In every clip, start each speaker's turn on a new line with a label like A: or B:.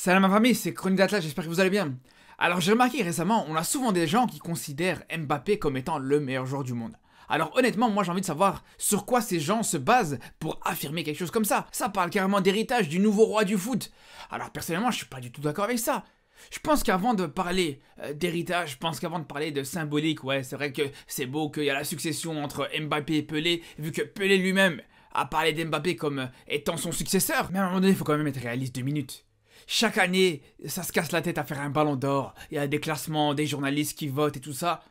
A: Salam ma famille, c'est Chronique d'Atlas, j'espère que vous allez bien. Alors j'ai remarqué récemment, on a souvent des gens qui considèrent Mbappé comme étant le meilleur joueur du monde. Alors honnêtement, moi j'ai envie de savoir sur quoi ces gens se basent pour affirmer quelque chose comme ça. Ça parle carrément d'héritage du nouveau roi du foot. Alors personnellement, je suis pas du tout d'accord avec ça. Je pense qu'avant de parler euh, d'héritage, je pense qu'avant de parler de symbolique, ouais, c'est vrai que c'est beau qu'il y a la succession entre Mbappé et Pelé, vu que Pelé lui-même a parlé d'Mbappé comme euh, étant son successeur. Mais à un moment donné, il faut quand même être réaliste deux minutes. Chaque année, ça se casse la tête à faire un ballon d'or. Il y a des classements, des journalistes qui votent et tout ça.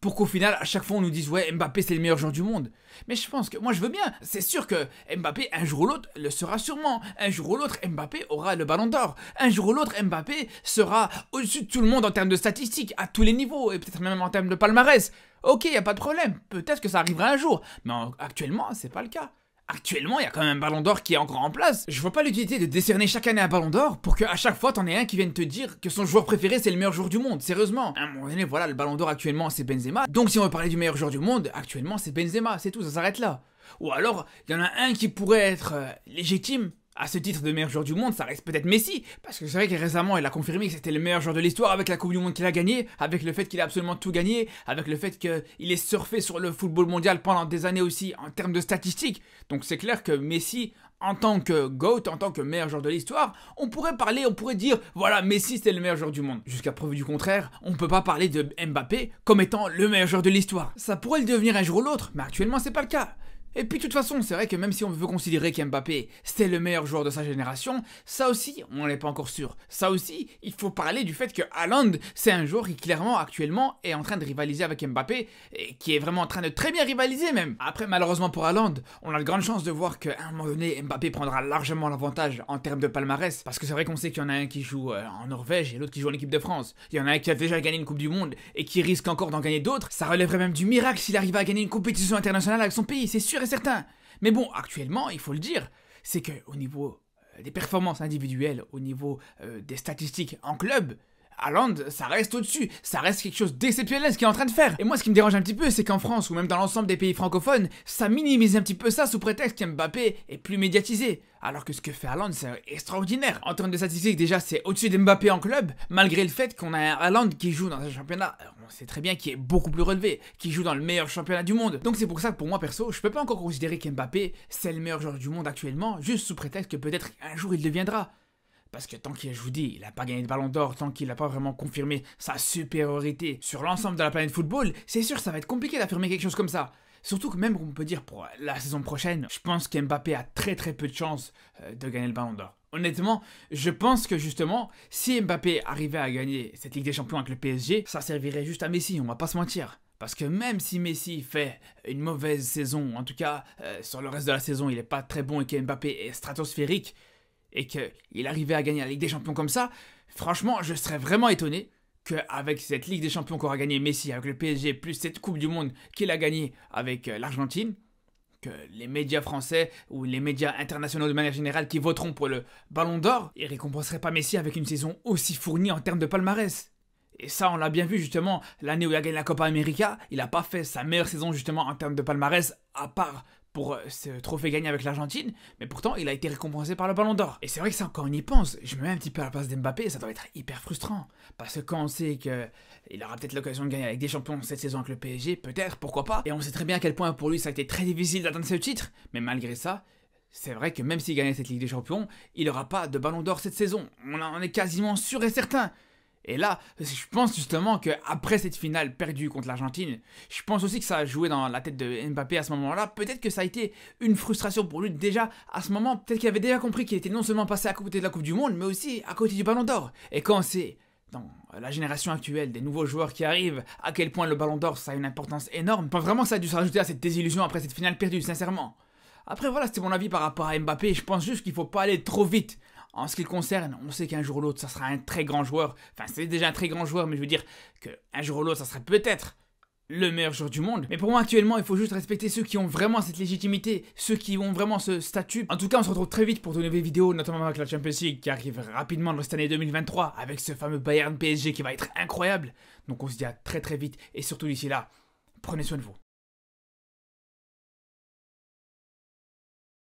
A: Pour qu'au final, à chaque fois, on nous dise Ouais, Mbappé, c'est le meilleur joueur du monde. Mais je pense que moi, je veux bien. C'est sûr que Mbappé, un jour ou l'autre, le sera sûrement. Un jour ou l'autre, Mbappé aura le ballon d'or. Un jour ou l'autre, Mbappé sera au-dessus de tout le monde en termes de statistiques, à tous les niveaux, et peut-être même en termes de palmarès. Ok, y a pas de problème. Peut-être que ça arrivera un jour. Mais actuellement, c'est pas le cas. Actuellement, il y a quand même un ballon d'or qui est encore en place. Je vois pas l'utilité de décerner chaque année un ballon d'or pour qu'à chaque fois t'en aies un qui vienne te dire que son joueur préféré c'est le meilleur joueur du monde. Sérieusement. À un moment donné, voilà, le ballon d'or actuellement c'est Benzema. Donc si on veut parler du meilleur joueur du monde, actuellement c'est Benzema. C'est tout, ça s'arrête là. Ou alors, il y en a un qui pourrait être euh, légitime, à ce titre de meilleur joueur du monde, ça reste peut-être Messi, parce que c'est vrai que récemment, il a confirmé que c'était le meilleur joueur de l'histoire avec la Coupe du Monde qu'il a gagnée, avec le fait qu'il a absolument tout gagné, avec le fait qu'il est surfé sur le football mondial pendant des années aussi en termes de statistiques. Donc c'est clair que Messi, en tant que GOAT, en tant que meilleur joueur de l'histoire, on pourrait parler, on pourrait dire, voilà, Messi c'était le meilleur joueur du monde. Jusqu'à preuve du contraire, on ne peut pas parler de Mbappé comme étant le meilleur joueur de l'histoire. Ça pourrait le devenir un jour ou l'autre, mais actuellement c'est pas le cas. Et puis de toute façon, c'est vrai que même si on veut considérer qu'Mbappé, c'est le meilleur joueur de sa génération, ça aussi, on n'en est pas encore sûr. Ça aussi, il faut parler du fait que Haaland, c'est un joueur qui clairement actuellement est en train de rivaliser avec Mbappé, et qui est vraiment en train de très bien rivaliser même. Après, malheureusement pour Haaland, on a de grandes chances de voir qu'à un moment donné, Mbappé prendra largement l'avantage en termes de palmarès, parce que c'est vrai qu'on sait qu'il y en a un qui joue euh, en Norvège et l'autre qui joue en équipe de France. Il y en a un qui a déjà gagné une Coupe du Monde et qui risque encore d'en gagner d'autres. Ça relèverait même du miracle s'il arrivait à gagner une compétition internationale avec son pays, c'est sûr certain. Mais bon, actuellement, il faut le dire, c'est que au niveau euh, des performances individuelles, au niveau euh, des statistiques en club, Haaland, ça reste au-dessus, ça reste quelque chose d'exceptionnel ce qu'il est en train de faire. Et moi, ce qui me dérange un petit peu, c'est qu'en France ou même dans l'ensemble des pays francophones, ça minimise un petit peu ça sous prétexte qu'Mbappé est plus médiatisé. Alors que ce que fait Haaland, c'est extraordinaire. En termes de statistiques, déjà, c'est au-dessus d'Mbappé en club, malgré le fait qu'on a un Haaland qui joue dans un championnat, euh, on sait très bien, qu'il est beaucoup plus relevé, qui joue dans le meilleur championnat du monde. Donc c'est pour ça que pour moi, perso, je peux pas encore considérer qu'Mbappé, c'est le meilleur joueur du monde actuellement, juste sous prétexte que peut-être un jour il deviendra. Parce que tant qu'il, je vous dis, il n'a pas gagné de ballon d'or, tant qu'il n'a pas vraiment confirmé sa supériorité sur l'ensemble de la planète football, c'est sûr ça va être compliqué d'affirmer quelque chose comme ça. Surtout que même on peut dire pour la saison prochaine, je pense qu'Mbappé a très très peu de chances euh, de gagner le ballon d'or. Honnêtement, je pense que justement, si Mbappé arrivait à gagner cette Ligue des Champions avec le PSG, ça servirait juste à Messi, on va pas se mentir. Parce que même si Messi fait une mauvaise saison, en tout cas euh, sur le reste de la saison il n'est pas très bon et que Mbappé est stratosphérique, et qu'il arrivait à gagner la Ligue des Champions comme ça, franchement, je serais vraiment étonné qu'avec cette Ligue des Champions qu'aura gagné Messi avec le PSG, plus cette Coupe du Monde qu'il a gagnée avec euh, l'Argentine, que les médias français ou les médias internationaux de manière générale qui voteront pour le Ballon d'Or, ils récompenseraient pas Messi avec une saison aussi fournie en termes de palmarès. Et ça, on l'a bien vu justement, l'année où il a gagné la Copa América, il n'a pas fait sa meilleure saison justement en termes de palmarès, à part pour euh, ce trophée gagné avec l'Argentine, mais pourtant il a été récompensé par le Ballon d'Or. Et c'est vrai que ça, quand on y pense, je me mets un petit peu à la place d'Mbappé, ça doit être hyper frustrant. Parce que quand on sait qu'il aura peut-être l'occasion de gagner avec des champions cette saison avec le PSG, peut-être, pourquoi pas, et on sait très bien à quel point pour lui ça a été très difficile d'atteindre ce titre, mais malgré ça, c'est vrai que même s'il gagnait cette Ligue des Champions, il n'aura pas de ballon d'or cette saison. On en est quasiment sûr et certain. Et là, je pense justement qu'après cette finale perdue contre l'Argentine, je pense aussi que ça a joué dans la tête de Mbappé à ce moment-là. Peut-être que ça a été une frustration pour lui déjà à ce moment. Peut-être qu'il avait déjà compris qu'il était non seulement passé à côté de la Coupe du Monde, mais aussi à côté du Ballon d'Or. Et quand c'est dans la génération actuelle des nouveaux joueurs qui arrivent, à quel point le Ballon d'Or ça a une importance énorme, pas vraiment ça a dû se rajouter à cette désillusion après cette finale perdue, sincèrement. Après voilà, c'était mon avis par rapport à Mbappé, je pense juste qu'il faut pas aller trop vite en ce qui concerne, on sait qu'un jour ou l'autre, ça sera un très grand joueur. Enfin, c'est déjà un très grand joueur, mais je veux dire qu'un jour ou l'autre, ça sera peut-être le meilleur joueur du monde. Mais pour moi actuellement, il faut juste respecter ceux qui ont vraiment cette légitimité, ceux qui ont vraiment ce statut. En tout cas, on se retrouve très vite pour de nouvelles vidéos, notamment avec la Champions League qui arrive rapidement dans cette année 2023 avec ce fameux Bayern PSG qui va être incroyable. Donc on se dit à très très vite et surtout d'ici là, prenez soin de vous.